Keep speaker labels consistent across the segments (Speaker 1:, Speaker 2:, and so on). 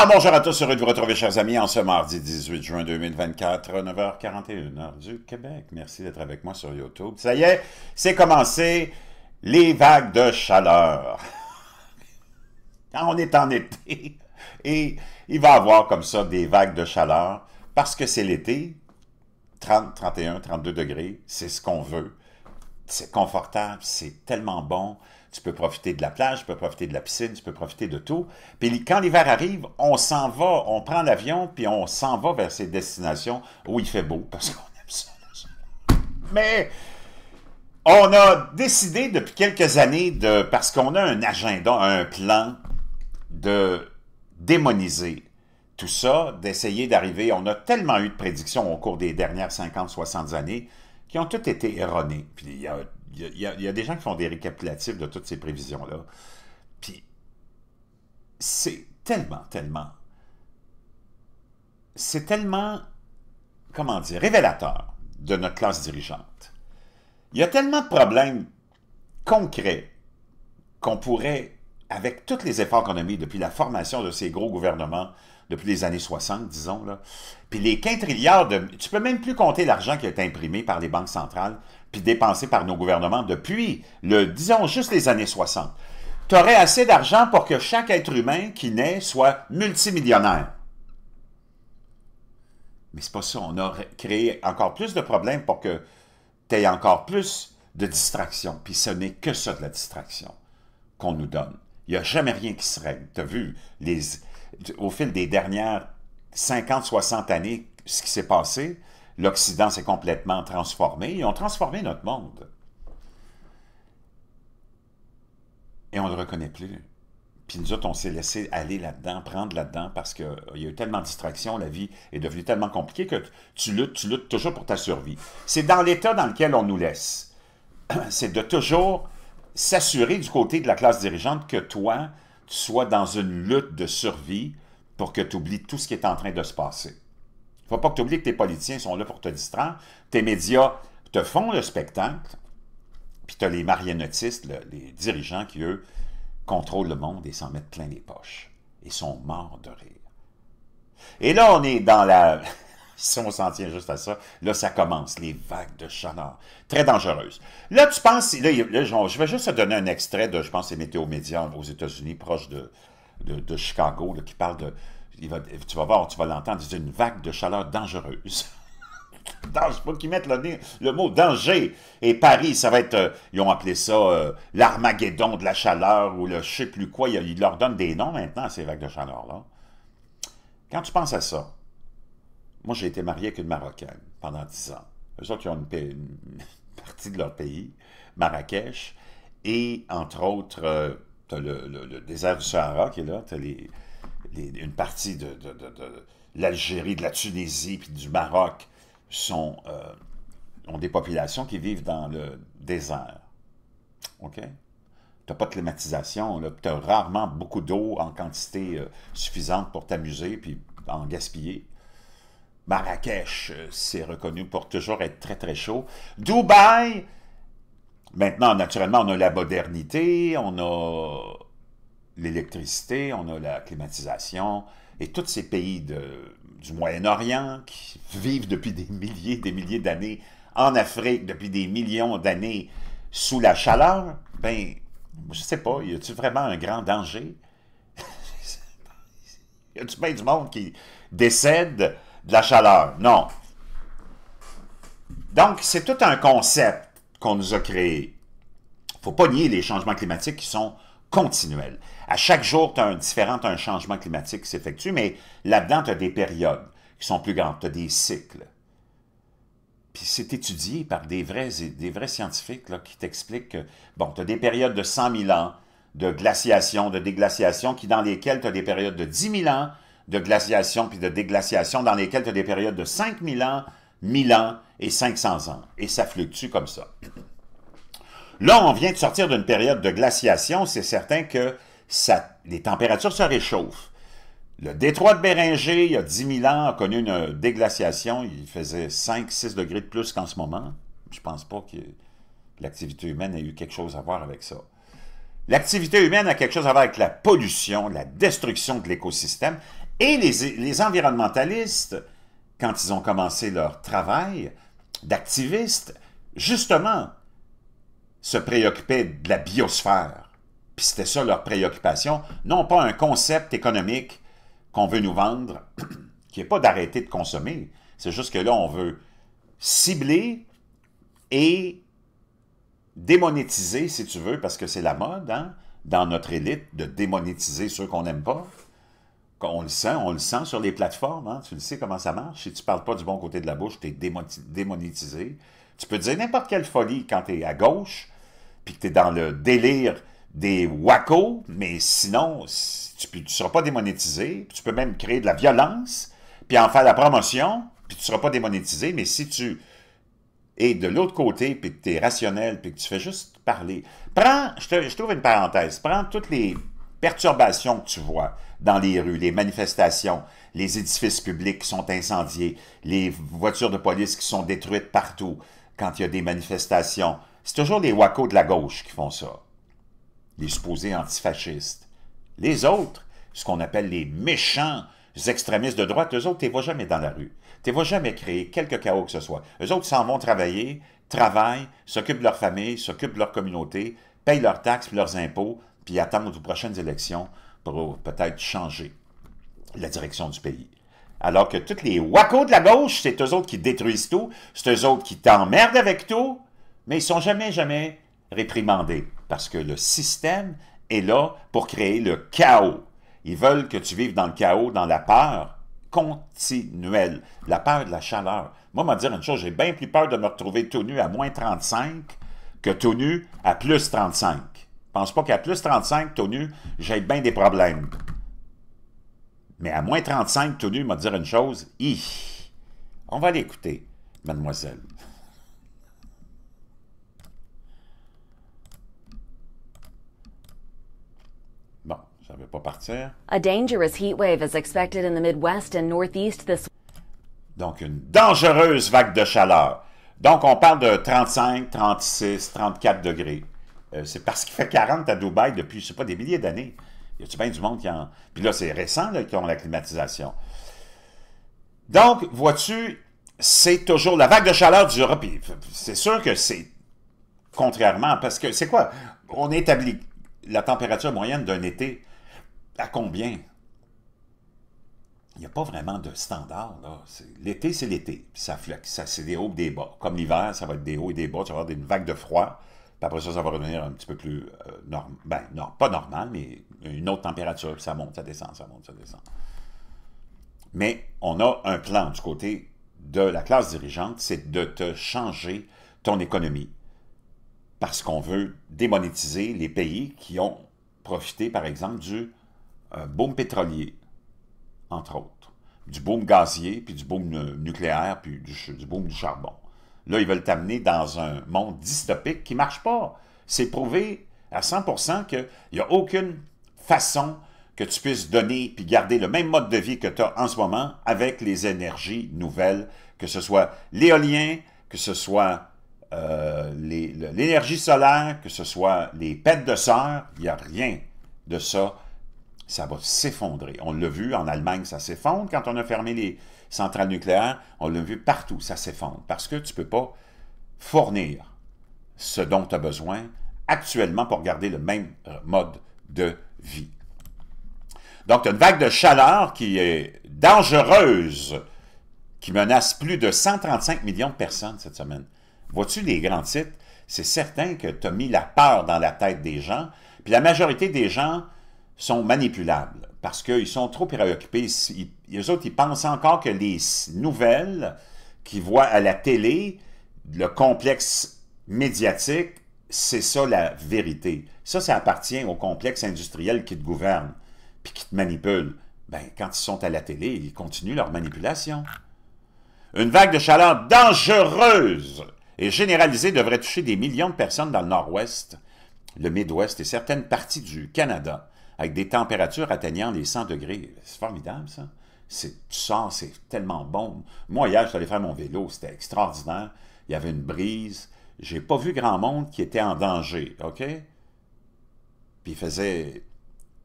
Speaker 1: Ah, bonjour à tous, heureux de vous retrouver, chers amis, en ce mardi 18 juin 2024, 9h41, heure du Québec. Merci d'être avec moi sur YouTube. Ça y est, c'est commencé, les vagues de chaleur. on est en été, et il va y avoir comme ça des vagues de chaleur, parce que c'est l'été, 30, 31, 32 degrés, c'est ce qu'on veut. C'est confortable, c'est tellement bon tu peux profiter de la plage, tu peux profiter de la piscine, tu peux profiter de tout. Puis quand l'hiver arrive, on s'en va, on prend l'avion, puis on s'en va vers ces destinations où il fait beau, parce qu'on aime ça. Mais on a décidé depuis quelques années, de parce qu'on a un agenda, un plan, de démoniser tout ça, d'essayer d'arriver. On a tellement eu de prédictions au cours des dernières 50-60 années qui ont toutes été erronées. Puis il y a il y, a des gens qui font des récapitulatifs de toutes ces prévisions-là. Puis, c'est tellement, tellement. C'est tellement, comment dire, révélateur de notre classe dirigeante. Il y a tellement de problèmes concrets qu'on pourrait avec tous les efforts qu'on a mis depuis la formation de ces gros gouvernements, depuis les années 60, disons, là, puis les milliards de... Tu peux même plus compter l'argent qui a été imprimé par les banques centrales puis dépensé par nos gouvernements depuis, le, disons, juste les années 60. Tu aurais assez d'argent pour que chaque être humain qui naît soit multimillionnaire. Mais c'est pas ça. On a créé encore plus de problèmes pour que tu aies encore plus de distractions. Puis ce n'est que ça de la distraction qu'on nous donne. Il n'y a jamais rien qui se règle. Tu as vu, les, au fil des dernières 50, 60 années, ce qui s'est passé, l'Occident s'est complètement transformé. Ils ont transformé notre monde. Et on ne reconnaît plus. Puis nous autres, on s'est laissé aller là-dedans, prendre là-dedans, parce qu'il euh, y a eu tellement de distractions, la vie est devenue tellement compliquée que tu luttes, tu luttes toujours pour ta survie. C'est dans l'état dans lequel on nous laisse. C'est de toujours s'assurer du côté de la classe dirigeante que toi, tu sois dans une lutte de survie pour que tu oublies tout ce qui est en train de se passer. Il ne faut pas que tu oublies que tes politiciens sont là pour te distraire, tes médias te font le spectacle, puis tu as les marionnettistes, les dirigeants qui, eux, contrôlent le monde et s'en mettent plein les poches. Ils sont morts de rire. Et là, on est dans la... Si on s'en tient juste à ça, là, ça commence, les vagues de chaleur. Très dangereuses. Là, tu penses, je vais juste te donner un extrait de, je pense, les Météo médias aux États-Unis, proche de, de, Chicago, qui parle de, tu vas voir, tu vas l'entendre, c'est une vague de chaleur dangereuse. Dans, je sais pas qu'ils mettent le, mot danger. Et Paris, ça va être, euh, ils ont appelé ça euh, l'Armageddon de la chaleur ou le je sais plus quoi. Ils, leur donnent des noms maintenant à ces vagues de chaleur-là. Quand tu penses à ça, moi, j'ai été marié avec une Marocaine pendant dix ans. Eux autres, ils ont une, partie de leur pays, Marrakech, et entre autres, euh, le, désert du Sahara qui est là, tu as une partie de, l'Algérie, de la Tunisie, puis du Maroc, sont, euh, ont des populations qui vivent dans le désert. OK? t'as pas de climatisation, tu as rarement beaucoup d'eau en quantité euh, suffisante pour t'amuser puis en gaspiller. Marrakech, euh, c'est reconnu pour toujours être très, très chaud. Dubaï, maintenant, naturellement, on a la modernité, on a l'électricité, on a la climatisation, et tous ces pays du Moyen-Orient qui vivent depuis des milliers, des milliers d'années, en Afrique depuis des millions d'années, sous la chaleur, ben, je sais pas, y a-t-il vraiment un grand danger? y a-t-il bien du monde qui décède de la chaleur. Non. Donc, c'est tout un concept qu'on nous a créé. Il ne faut pas nier les changements climatiques qui sont continuels. À chaque jour, tu as un différent, un changement climatique qui s'effectue, mais là-dedans, tu as des périodes qui sont plus grandes, tu as des cycles. Puis c'est étudié par des vrais, des vrais scientifiques là, qui t'expliquent que, bon, tu as des périodes de 100 000 ans, de glaciation, de déglaciation, qui, dans lesquelles tu as des périodes de 10 000 ans, de glaciation puis de déglaciation dans lesquelles tu as des périodes de 5000 ans, 1000 ans et 500 ans. Et ça fluctue comme ça. Là, on vient de sortir d'une période de glaciation. C'est certain que les températures se réchauffent. Le détroit de Béringer, il y a 10 000 ans, a connu une déglaciation. Il faisait 5-6 degrés de plus qu'en ce moment. Je pense pas que l'activité humaine ait eu quelque chose à voir avec ça. L'activité humaine a quelque chose à voir avec la pollution, la destruction de l'écosystème et les, environnementalistes, quand ils ont commencé leur travail d'activistes, justement, se préoccupaient de la biosphère. Puis c'était ça leur préoccupation, non pas un concept économique qu'on veut nous vendre, qui n'est pas d'arrêter de consommer. C'est juste que là, on veut cibler et démonétiser, si tu veux, parce que c'est la mode, hein, dans notre élite, de démonétiser ceux qu'on n'aime pas on le sent, on le sent sur les plateformes, hein. tu le sais comment ça marche. Si tu parles pas du bon côté de la bouche, tu es démonétisé. Tu peux dire n'importe quelle folie quand tu es à gauche, puis que tu es dans le délire des wacos mais sinon, tu ne seras pas démonétisé. Tu peux même créer de la violence, puis en faire la promotion, puis tu ne seras pas démonétisé. Mais si tu es de l'autre côté, puis que tu es rationnel, puis que tu fais juste parler. Prends, je, je trouve une parenthèse, prends toutes les perturbations que tu vois dans les rues, les manifestations, les édifices publics qui sont incendiés, les voitures de police qui sont détruites partout quand il y a des manifestations. C'est toujours les wacos de la gauche qui font ça. Les supposés antifascistes. Les autres, ce qu'on appelle les méchants extrémistes de droite, eux autres, tu vois jamais dans la rue. Tu vois jamais créer quelque chaos que ce soit. Eux autres s'en vont travailler, travaillent, s'occupent de leur famille, s'occupent de leur communauté, payent leurs taxes leurs impôts, puis attendre aux prochaines élections pour peut-être changer la direction du pays. Alors que tous les wacos de la gauche, c'est eux autres qui détruisent tout, c'est eux autres qui t'emmerdent avec tout, mais ils sont jamais, jamais réprimandés. Parce que le système est là pour créer le chaos. Ils veulent que tu vives dans le chaos, dans la peur continuelle, la peur de la chaleur. Moi, m'a dire une chose, j'ai bien plus peur de me retrouver tout nu à moins 35 que tout nu à plus 35. Je pense pas qu'à plus 35 tout nu, j'ai bien des problèmes. Mais à moins 35 tout nu, m'a dire une chose, on va l'écouter, mademoiselle. Bon, ça ne pas partir. donc, une dangereuse vague de chaleur. Donc, on parle de 35, 36, 34 degrés. Euh, c'est parce qu'il fait 40 à Dubaï depuis, je sais pas, des milliers d'années. Il Y a-tu bien du monde qui en... Puis là, c'est récent, là, qui ont la climatisation. Donc, vois-tu, c'est toujours la vague de chaleur du Puis c'est sûr que c'est contrairement, parce que c'est quoi? On établit la température moyenne d'un été à combien? Il n'y a pas vraiment de standard. L'été, c'est l'été. Ça flex, ça, c'est des hauts et des bas. Comme l'hiver, ça va être des hauts et des bas. Tu vas avoir une vague de froid. Puis après ça, ça va revenir un petit peu plus euh, normal. Ben, non, pas normal, mais une autre température. Puis ça monte, ça descend, ça monte, ça descend. Mais on a un plan du côté de la classe dirigeante, c'est de te changer ton économie. Parce qu'on veut démonétiser les pays qui ont profité, par exemple, du euh, boom pétrolier, entre autres, du boom gazier, puis du boom nucléaire, puis du boom du charbon. Là, ils veulent t'amener dans un monde dystopique qui ne marche pas. C'est prouvé à 100% qu'il n'y a aucune façon que tu puisses donner puis garder le même mode de vie que tu as en ce moment avec les énergies nouvelles, que ce soit l'éolien, que ce soit euh, l'énergie solaire, que ce soit les pètes de serre, il n'y a rien de ça ça va s'effondrer. On l'a vu, en Allemagne, ça s'effondre. Quand on a fermé les centrales nucléaires, on l'a vu partout, ça s'effondre. Parce que tu ne peux pas fournir ce dont tu as besoin actuellement pour garder le même euh, mode de vie. Donc, tu as une vague de chaleur qui est dangereuse, qui menace plus de 135 millions de personnes cette semaine. Vois-tu les grands titres? C'est certain que tu as mis la peur dans la tête des gens. Puis la majorité des gens sont manipulables parce qu'ils sont trop préoccupés. Ils, les autres, ils pensent encore que les nouvelles qu'ils voient à la télé, le complexe médiatique, c'est ça la vérité. Ça, ça appartient au complexe industriel qui te gouverne puis qui te manipule. Ben, quand ils sont à la télé, ils continuent leur manipulation. Une vague de chaleur dangereuse et généralisée devrait toucher des millions de personnes dans le Nord-Ouest, le Midwest et certaines parties du Canada avec des températures atteignant les 100 degrés. C'est formidable, ça. Tu sens, c'est tellement bon. Moi, hier, je suis allé faire mon vélo, c'était extraordinaire. Il y avait une brise. J'ai pas vu grand monde qui était en danger, OK? Puis il faisait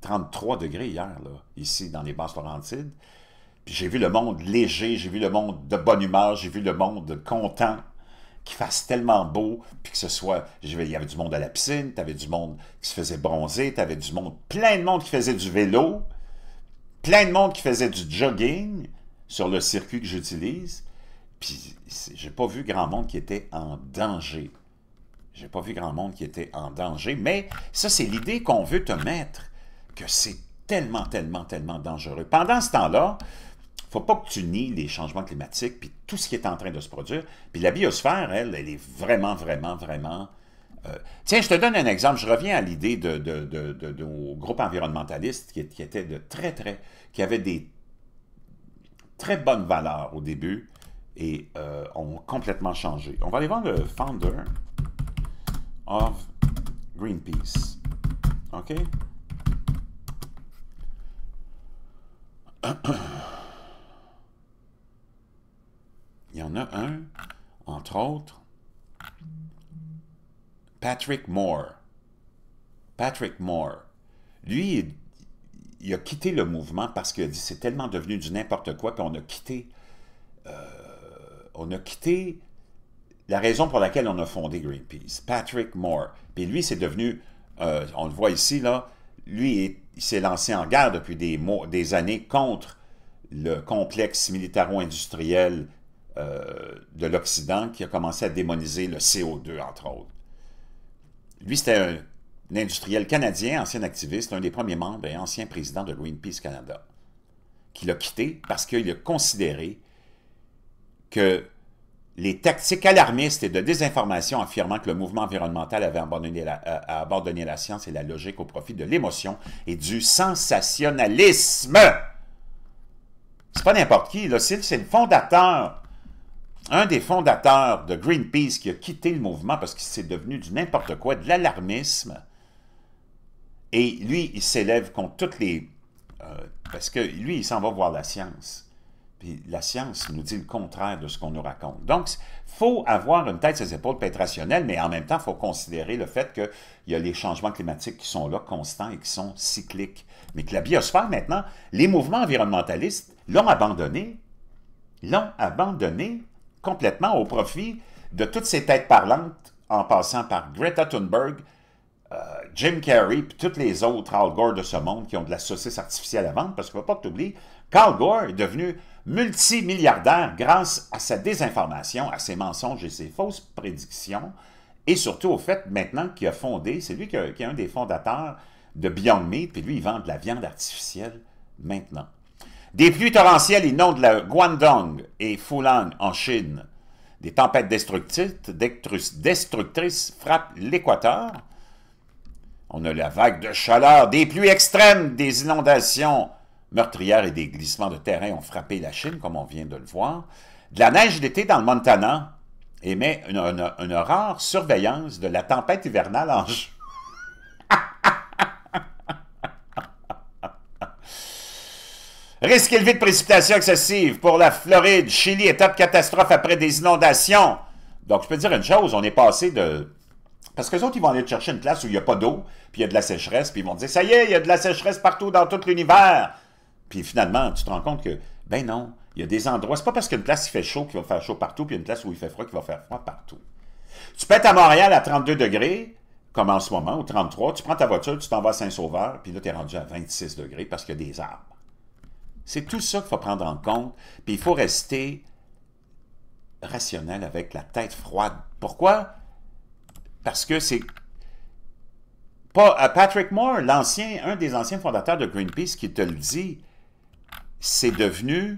Speaker 1: 33 degrés hier, là, ici, dans les Basses-Laurentides. Puis j'ai vu le monde léger, j'ai vu le monde de bonne humeur, j'ai vu le monde content qu'il fasse tellement beau, puis que ce soit, il y avait du monde à la piscine, tu avais du monde qui se faisait bronzer, avais du monde, plein de monde qui faisait du vélo, plein de monde qui faisait du jogging sur le circuit que j'utilise, puis j'ai pas vu grand monde qui était en danger. J'ai pas vu grand monde qui était en danger, mais ça, c'est l'idée qu'on veut te mettre, que c'est tellement, tellement, tellement dangereux. Pendant ce temps-là, faut pas que tu nies les changements climatiques, puis tout ce qui est en train de se produire. Puis la biosphère, elle, elle est vraiment, vraiment, vraiment... Euh, tiens, je te donne un exemple. Je reviens à l'idée de, de, de, nos groupes environnementalistes qui, qui étaient de très, très... qui avaient des très bonnes valeurs au début et euh, ont complètement changé. On va aller voir le founder of Greenpeace. OK? il y en a un, entre autres, Patrick Moore. Patrick Moore. Lui, il, a quitté le mouvement parce qu'il dit c'est tellement devenu du n'importe quoi qu'on a quitté. Euh, on a quitté la raison pour laquelle on a fondé Greenpeace. Patrick Moore. Puis lui, c'est devenu, euh, on le voit ici, là, lui, il s'est lancé en guerre depuis des, des années contre le complexe militaro-industriel euh, de l'Occident qui a commencé à démoniser le CO2, entre autres. Lui, c'était un, industriel canadien, ancien activiste, un des premiers membres et ancien président de Greenpeace Canada, qui l'a quitté parce qu'il a considéré que les tactiques alarmistes et de désinformation affirmant que le mouvement environnemental avait abandonné la, science et la logique au profit de l'émotion et du sensationnalisme. C'est pas n'importe qui, C'est le fondateur un des fondateurs de Greenpeace qui a quitté le mouvement parce qu'il s'est devenu du n'importe quoi, de l'alarmisme, et lui, il s'élève contre toutes les... Euh, parce que lui, il s'en va voir la science. Puis la science nous dit le contraire de ce qu'on nous raconte. Donc, faut avoir une tête sur épaules, pour être rationnel, mais en même temps, il faut considérer le fait qu'il y a les changements climatiques qui sont là, constants et qui sont cycliques. Mais que la biosphère, maintenant, les mouvements environnementalistes l'ont abandonné. L'ont abandonné complètement au profit de toutes ces têtes parlantes, en passant par Greta Thunberg, euh, Jim Carrey, puis toutes les autres Al Gore de ce monde qui ont de la saucisse artificielle à vendre, parce qu'il ne faut pas que tu oublies qu'Al Gore est devenu multimilliardaire grâce à sa désinformation, à ses mensonges et ses fausses prédictions, et surtout au fait maintenant qu'il a fondé, c'est lui qui, est un des fondateurs de Beyond Meat, puis lui, il vend de la viande artificielle maintenant. Des pluies torrentielles inondent le Guangdong et Fulang en Chine. Des tempêtes destructrices, frappent l'Équateur. On a la vague de chaleur, des pluies extrêmes, des inondations meurtrières et des glissements de terrain ont frappé la Chine, comme on vient de le voir. De la neige d'été dans le Montana émet une, rare surveillance de la tempête hivernale en Chine. Risque élevé de précipitations excessives pour la Floride. Chili, étape catastrophe après des inondations. Donc, je peux dire une chose, on est passé de... Parce que les autres, ils vont aller chercher une place où il n'y a pas d'eau, puis il y a de la sécheresse, puis ils vont dire, ça y est, il y a de la sécheresse partout dans tout l'univers. Puis finalement, tu te rends compte que, ben non, il y a des endroits. C'est pas parce qu'une place, il fait chaud qu'il va faire chaud partout, puis une place où il fait froid qu'il va faire froid partout. Tu pètes à Montréal à 32 degrés, comme en ce moment, ou 33, tu prends ta voiture, tu t'en vas à Saint-Sauveur, puis là, tu es rendu à 26 degrés parce qu'il y a des arbres. C'est tout ça qu'il faut prendre en compte. Puis il faut rester rationnel avec la tête froide. Pourquoi? Parce que c'est euh, Patrick Moore, l'ancien, un des anciens fondateurs de Greenpeace, qui te le dit, c'est devenu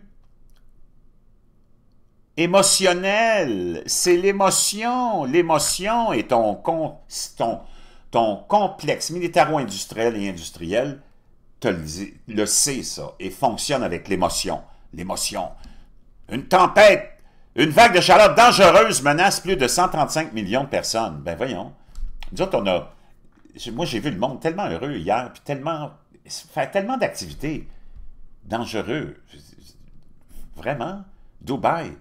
Speaker 1: émotionnel. C'est l'émotion. L'émotion est ton, ton complexe militaro-industriel et industriel le, sait, ça, et fonctionne avec l'émotion. L'émotion. Une tempête! Une vague de chaleur dangereuse menace plus de 135 millions de personnes. Ben voyons. Nous autres, on a... Moi, j'ai vu le monde tellement heureux hier, puis tellement... faire tellement d'activités dangereuses. Vraiment. Dubaï,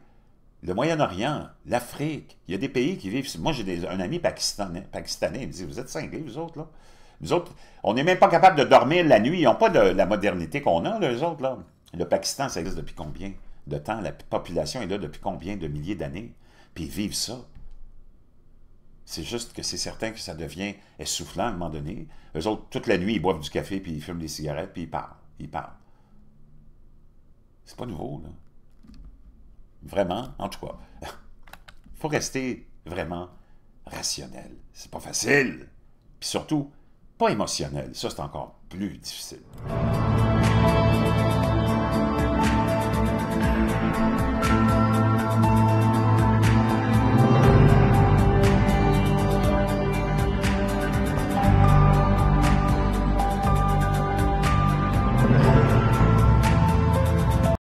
Speaker 1: le Moyen-Orient, l'Afrique. Il y a des pays qui vivent... Moi, j'ai un ami pakistanais, pakistanais. Il me dit, vous êtes cinglés, vous autres, là? Nous autres, on n'est même pas capable de dormir la nuit. Ils n'ont pas de, la modernité qu'on a, les autres. Le Pakistan, ça existe depuis combien de temps? La population est là depuis combien de milliers d'années? Puis ils vivent ça. C'est juste que c'est certain que ça devient essoufflant à un moment donné. Eux autres, toute la nuit, ils boivent du café, puis ils fument des cigarettes, puis ils parlent. Ils parlent. C'est pas nouveau, là. Vraiment, en tout cas. faut rester vraiment rationnel. C'est pas facile. Puis surtout, pas émotionnel. Ça, c'est encore plus difficile.